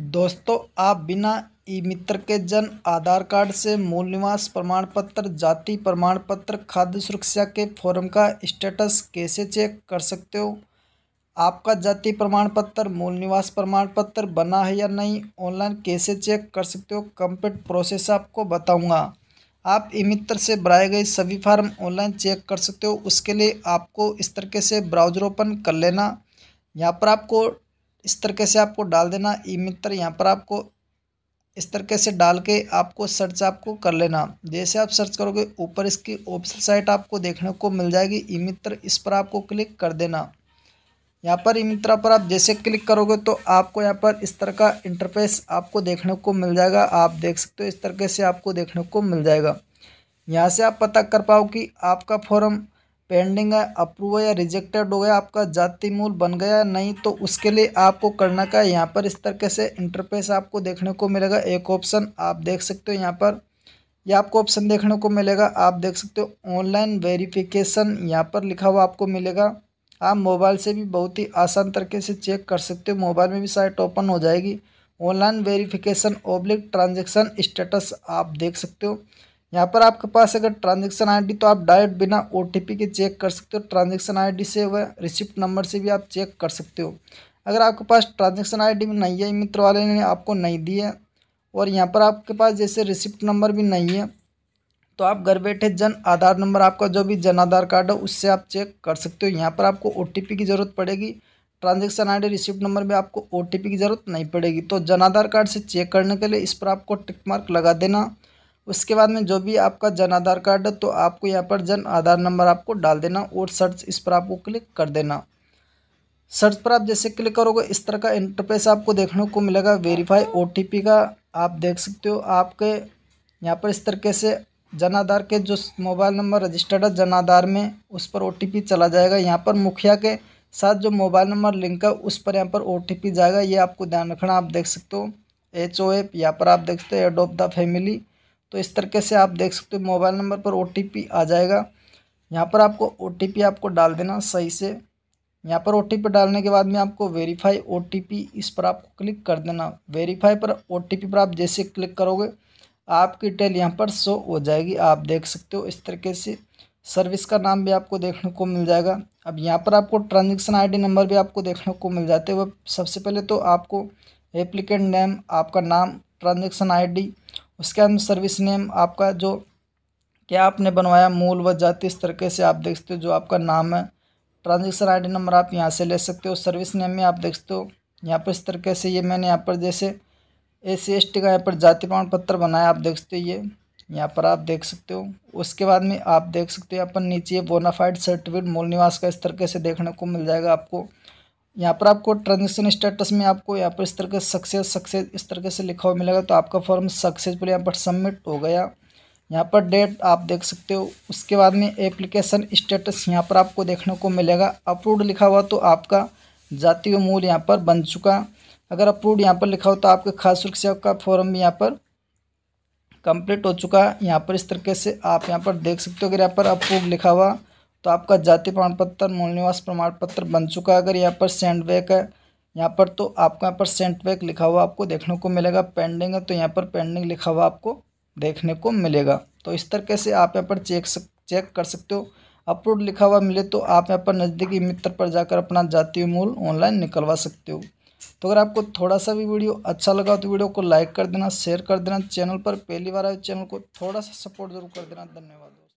दोस्तों आप बिना ई मित्र के जन्म आधार कार्ड से मूल निवास प्रमाण पत्र जाति प्रमाण पत्र खाद्य सुरक्षा के फॉर्म का स्टेटस कैसे चेक कर सकते हो आपका जाति प्रमाण पत्र मूल निवास प्रमाण पत्र बना है या नहीं ऑनलाइन कैसे चेक कर सकते हो कंप्लीट प्रोसेस आपको बताऊंगा आप ई मित्र से बनाए गए सभी फार्म ऑनलाइन चेक कर सकते हो उसके लिए आपको इस तरीके से ब्राउजर ओपन कर लेना यहाँ पर आपको इस तरीके से आपको डाल देना ई मित्र यहाँ पर आपको इस तरीके से डाल के आपको सर्च आपको कर लेना जैसे आप सर्च करोगे ऊपर इसकी ऑफिशियल साइट आपको देखने को मिल जाएगी ई मित्र इस पर आपको क्लिक कर देना यहाँ पर ई मित्र पर आप जैसे क्लिक करोगे तो आपको यहाँ पर इस तरह का इंटरफेस आपको देखने को मिल जाएगा आप देख सकते हो इस तरीके से आपको देखने को मिल जाएगा यहाँ से आप पता कर पाओ कि आपका फॉर्म पेंडिंग है अप्रूव या रिजेक्टेड हो गया आपका जाति मूल बन गया नहीं तो उसके लिए आपको करना का है यहाँ पर इस तरीके से इंटरफेस आपको देखने को मिलेगा एक ऑप्शन आप देख सकते हो यहाँ पर यह आपको ऑप्शन देखने को मिलेगा आप देख सकते हो ऑनलाइन वेरिफिकेशन यहाँ पर लिखा हुआ आपको मिलेगा आप मोबाइल से भी बहुत ही आसान तरीके से चेक कर सकते हो मोबाइल में भी साइट ओपन हो जाएगी ऑनलाइन वेरिफिकेशन ओब्लिक ट्रांजेक्शन स्टेटस आप देख सकते हो यहाँ पर आपके पास अगर ट्रांजेक्शन आईडी तो आप डायरेक्ट बिना ओटीपी के चेक कर सकते हो ट्रांजेक्शन आईडी से व रिसिप्ट नंबर से भी आप चेक कर सकते हो अगर आपके पास ट्रांजेक्शन आईडी डी नहीं है मित्र वाले ने आपको नहीं दी है और यहाँ पर आपके पास जैसे रिसिप्ट नंबर भी नहीं है तो आप घर बैठे जन आधार नंबर आपका जो भी जन आधार कार्ड है उससे आप चेक कर सकते हो यहाँ पर आपको ओ की ज़रूरत पड़ेगी ट्रांजेक्शन डी रिसिप्ट नंबर में आपको ओ की ज़रूरत नहीं पड़ेगी तो जन आधार कार्ड से चेक करने के लिए इस पर आपको टिक मार्क लगा देना उसके बाद में जो भी आपका जन आधार कार्ड है तो आपको यहाँ पर जन आधार नंबर आपको डाल देना और सर्च इस पर आपको क्लिक कर देना सर्च पर आप जैसे क्लिक करोगे इस तरह का इंटरफेस आपको देखने को मिलेगा वेरीफाई ओ का आप देख सकते हो आपके यहाँ पर इस तरीके से जन आधार के जो मोबाइल नंबर रजिस्टर्ड है जन आधार में उस पर ओ चला जाएगा यहाँ पर मुखिया के साथ जो मोबाइल नंबर लिंक है उस पर यहाँ पर ओ जाएगा ये आपको ध्यान रखना आप देख सकते हो एच ओ एप यहाँ पर आप देख सकते हो एड ऑफ द फैमिली तो इस तरीके से आप देख सकते हो मोबाइल नंबर पर ओ आ जाएगा यहाँ पर आपको ओ आपको डाल देना सही से यहाँ पर ओ डालने के बाद में आपको वेरीफाई ओ इस पर आपको क्लिक कर देना वेरीफाई पर ओ पर आप जैसे क्लिक करोगे आपकी डिटेल यहाँ पर शो हो जाएगी आप देख सकते हो इस तरीके से सर्विस का नाम भी आपको देखने को मिल जाएगा अब यहाँ पर आपको ट्रांजेक्शन आईडी नंबर भी आपको देखने को मिल जाते हैं वह सबसे पहले तो आपको एप्लीकेंट नेम आपका नाम ट्रांजेक्शन आई उसके बाद में सर्विस नेम आपका जो क्या आपने बनवाया मूल व जाति इस तरीके से आप देख सकते हो जो आपका नाम है ट्रांजेक्शन आईडी नंबर आप यहाँ से ले सकते हो सर्विस नेम में आप देख सकते हो यहाँ पर इस तरीके से ये मैंने यहाँ पर जैसे ए सी एस टी का यहाँ पर जाति प्रमाण पत्र बनाया आप देख सकते हो ये यहाँ पर आप देख सकते हो उसके बाद में आप देख सकते हो अपन नीचे बोनाफाइड सर्टिफिकेट मूल निवास का इस तरीके से देखने को मिल जाएगा आपको यहाँ पर आपको ट्रांजेक्शन स्टेटस में आपको यहाँ पर इस तरह से सक्सेस सक्सेस इस तरीके से लिखा हुआ मिलेगा तो आपका फॉर्म सक्सेसफुल यहाँ पर सबमिट हो गया यहाँ पर डेट आप देख सकते हो उसके बाद में एप्लीकेशन स्टेटस यहाँ पर आपको देखने को मिलेगा अप्रूव्ड लिखा हुआ तो आपका जातीय मूल यहाँ पर बन चुका अगर अप्रूव्ड यहाँ पर लिखा हो तो आपके खास सुरक्षा का फॉर्म भी यहाँ पर कंप्लीट हो चुका है यहाँ पर इस तरीके से आप यहाँ पर देख सकते हो अगर यहाँ पर अप्रूव लिखा हुआ तो आपका जाति प्रमाण पत्र मूल निवास प्रमाण पत्र बन चुका है अगर यहाँ पर सेंट वेक है यहाँ पर तो आपको यहाँ पर सेंट वेक लिखा हुआ आपको देखने को मिलेगा पेंडिंग है तो यहाँ पर पेंडिंग लिखा हुआ आपको देखने को मिलेगा तो इस तरह से आप यहाँ पर चेक सक, चेक कर सकते हो अपलोड लिखा हुआ मिले तो आप यहाँ पर नज़दीकी मित्र पर जाकर अपना जाति मूल ऑनलाइन निकलवा सकते हो तो अगर आपको थोड़ा सा भी वीडियो अच्छा लगा तो वीडियो को लाइक कर देना शेयर कर देना चैनल पर पहली बार आए चैनल तो को थोड़ा सा सपोर्ट जरूर कर देना धन्यवाद